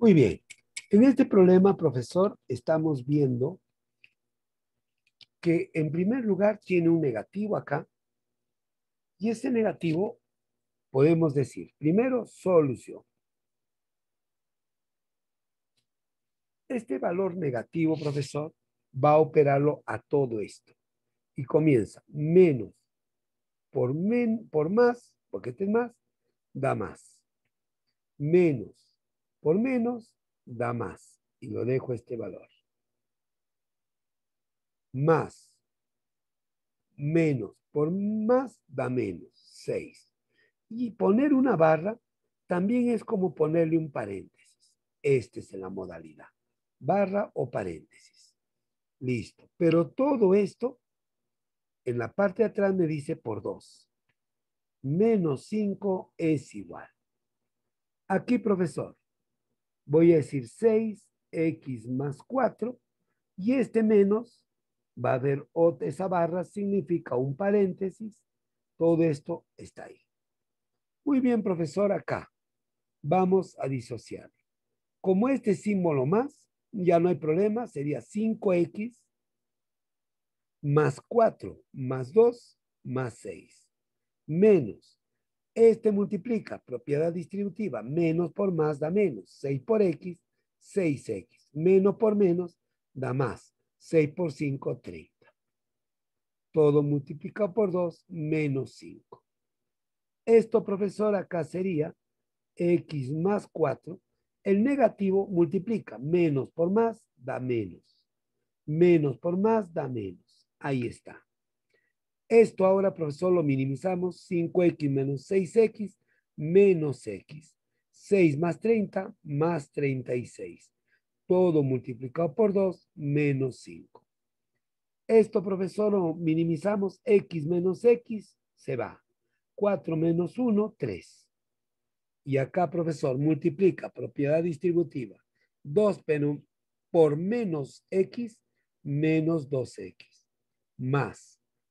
Muy bien. En este problema, profesor, estamos viendo que en primer lugar tiene un negativo acá. Y ese negativo podemos decir, primero, solución. Este valor negativo, profesor, va a operarlo a todo esto. Y comienza menos por, men, por más, porque este es más, da más. Menos por menos da más. Y lo dejo este valor. Más, menos, por más da menos, 6. Y poner una barra también es como ponerle un paréntesis. Este es la modalidad, barra o paréntesis. Listo. Pero todo esto, en la parte de atrás me dice por 2. Menos 5 es igual. Aquí, profesor, voy a decir 6x más 4 y este menos va a haber otra, esa barra significa un paréntesis. Todo esto está ahí. Muy bien, profesor, acá vamos a disociar. Como este símbolo más, ya no hay problema, sería 5x más 4 más 2 más 6 menos este multiplica propiedad distributiva. Menos por más da menos. 6 por x, 6x. Menos por menos da más. 6 por 5, 30. Todo multiplicado por 2, menos 5. Esto, profesor, acá sería x más 4. El negativo multiplica. Menos por más da menos. Menos por más da menos. Ahí está. Esto ahora, profesor, lo minimizamos. 5x menos 6x menos x. 6 más 30 más 36. Todo multiplicado por 2 menos 5. Esto, profesor, lo minimizamos. x menos x se va. 4 menos 1, 3. Y acá, profesor, multiplica propiedad distributiva. 2 por menos x menos 2x. Más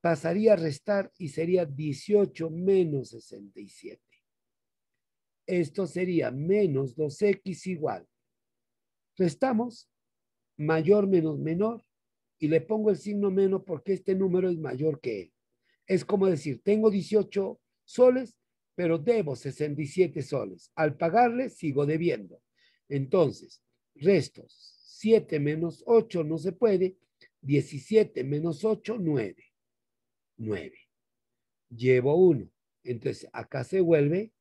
pasaría a restar y sería 18 menos 67. Esto sería menos 2x igual. Restamos mayor menos menor y le pongo el signo menos porque este número es mayor que él. Es como decir, tengo 18 soles, pero debo 67 soles. Al pagarle, sigo debiendo. Entonces, restos. 7 menos 8 no se puede. 17 menos 8, 9. 9. Llevo 1. Entonces, acá se vuelve,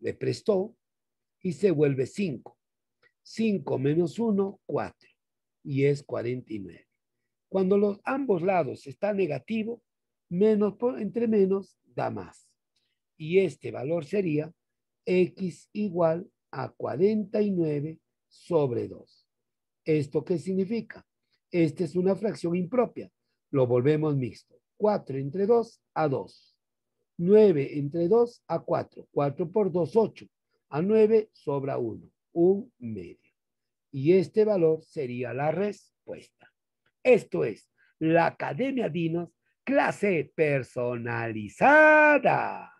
le prestó y se vuelve 5. 5 menos 1, 4. Y es 49. Cuando los ambos lados están negativo, menos por, entre menos da más. Y este valor sería x igual a 49 sobre 2. ¿Esto qué significa? Esta es una fracción impropia. Lo volvemos mixto. 4 entre 2 a 2. 9 entre 2 a 4. 4 por 2, 8. A 9 sobra 1, un medio. Y este valor sería la respuesta. Esto es la Academia Dinos, clase personalizada.